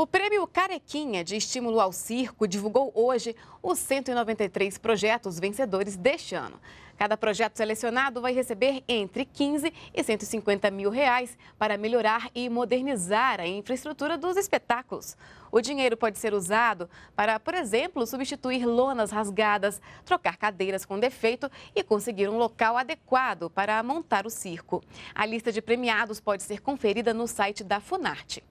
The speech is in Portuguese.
O Prêmio Carequinha de Estímulo ao Circo divulgou hoje os 193 projetos vencedores deste ano. Cada projeto selecionado vai receber entre 15 e 150 mil reais para melhorar e modernizar a infraestrutura dos espetáculos. O dinheiro pode ser usado para, por exemplo, substituir lonas rasgadas, trocar cadeiras com defeito e conseguir um local adequado para montar o circo. A lista de premiados pode ser conferida no site da Funarte.